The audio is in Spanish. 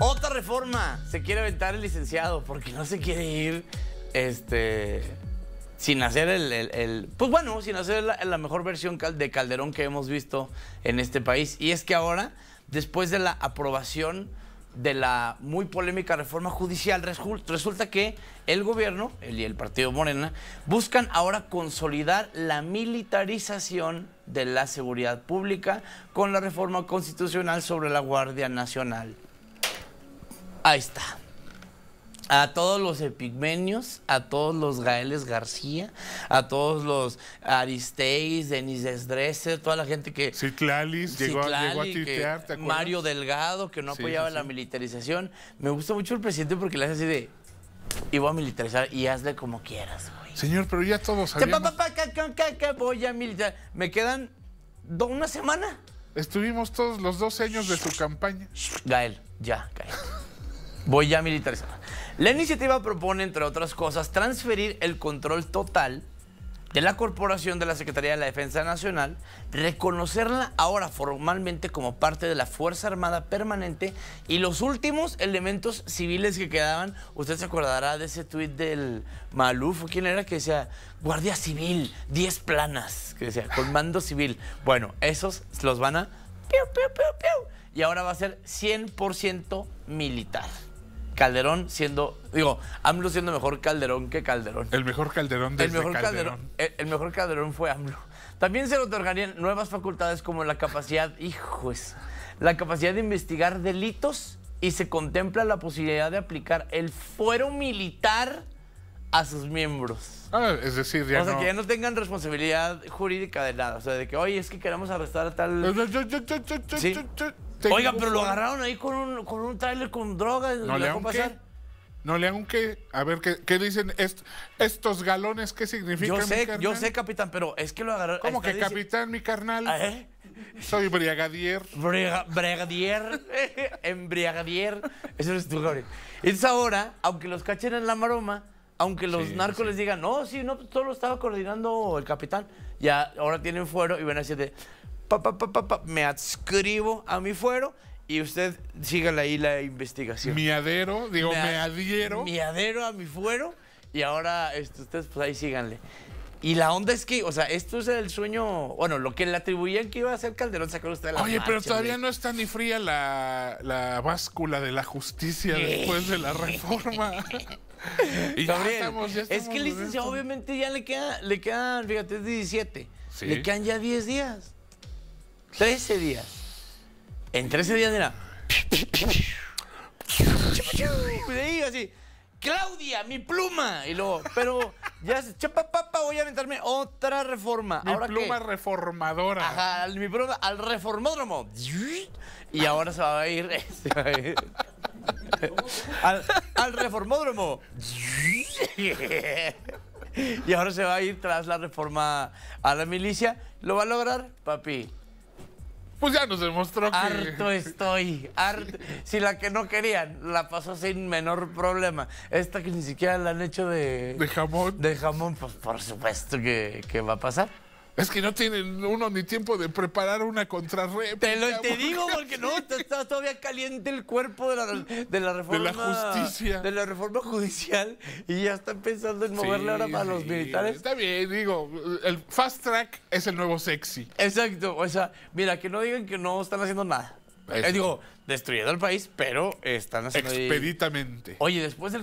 Otra reforma. Se quiere aventar el licenciado porque no se quiere ir este, sin hacer el, Pues bueno, sin hacer la, mejor versión de Calderón que hemos visto en este país. Y es que ahora, después de la aprobación de la muy polémica reforma judicial, resulta que el gobierno y el partido Morena buscan ahora consolidar la militarización de la seguridad pública con la reforma constitucional sobre la Guardia Nacional. Ahí está. A todos los epigmenios, a todos los Gaeles García, a todos los Aristeis, Denis Dreser, toda la gente que. Sí, llegó, llegó a titear, ¿te Mario Delgado, que no apoyaba la militarización. Me gusta mucho el presidente porque le hace así de. Y voy a militarizar y hazle como quieras, güey. Señor, pero ya todos sabemos. Voy a militarizar. Me quedan una semana. Estuvimos todos los dos años de su campaña. Gael, ya, Gael voy ya a militarizar. La iniciativa propone, entre otras cosas, transferir el control total de la Corporación de la Secretaría de la Defensa Nacional, reconocerla ahora formalmente como parte de la Fuerza Armada Permanente y los últimos elementos civiles que quedaban, usted se acordará de ese tuit del Maluf, ¿quién era? Que decía, Guardia Civil, 10 planas, que decía, con mando civil. Bueno, esos los van a... y ahora va a ser 100% militar. Calderón siendo, digo, AMLO siendo mejor Calderón que Calderón. El mejor Calderón de el mejor Calderón. Eh, el, mejor Calderón fue AMLO. También se le otorgarían nuevas facultades como la capacidad, hijos, la capacidad de investigar delitos y se contempla la posibilidad de aplicar el fuero militar a sus miembros. Ah, es decir, ya O sea, que ya no tengan responsabilidad jurídica de nada. O sea, de que, oye, es que queremos arrestar a tal... Oiga, pero lo agarraron ahí con un, con un trailer con drogas. No le hagan qué. No le hagan qué. A ver, ¿qué, dicen estos galones? ¿Qué significan? Yo sé, yo sé, capitán, pero es que lo agarraron. ¿Cómo que capitán, mi carnal? ¿Eh? Soy briagadier. Briagadier. embriagadier. Eso es tú, Gabriel. Entonces ahora, aunque los cachen en la maroma, aunque los narcos les digan, no, sí, no, pues todo lo estaba coordinando el capitán, ya ahora tienen fuero y van a decir de, pa, pa, pa, me adscribo a mi fuero y usted sígale ahí la investigación. Miadero, digo, me, me adhiero. Miadero a mi fuero y ahora este, ustedes pues ahí síganle. Y la onda es que, o sea, esto es el sueño, bueno, lo que le atribuían que iba a ser Calderón sacó usted la Oye, pero todavía no está ni fría la, báscula de la justicia después de la reforma. y ya estamos, ya estamos es que el licenciado obviamente ya le queda, le quedan, fíjate, es 17. Le quedan ya 10 días. 13 días. En 13 días era... Y de ahí así, Claudia, mi pluma. Y luego, pero ya, chapa, voy a aventarme otra reforma. Mi pluma reformadora. Ajá, mi pluma al reformódromo. Y ahora se va a ir. Al, al, reformódromo. Y ahora se va a ir tras la reforma a la milicia. ¿Lo va a lograr, papi? Pues ya nos demostró que... Harto estoy, harto. Si la que no querían la pasó sin menor problema. Esta que ni siquiera la han hecho de... De jamón. De jamón, pues por supuesto que, que va a pasar. Es que no tienen uno ni tiempo de preparar una contrarreplica. Te lo te digo porque no, está todavía caliente el cuerpo de la, de la reforma. De la justicia. De la reforma judicial y ya están pensando en moverle ahora para los militares. Está bien, digo, el fast track es el nuevo sexy. Exacto, o sea, mira, que no digan que no están haciendo nada. Eh, digo, destruyendo el país, pero están haciendo. Expeditamente. Oye, después el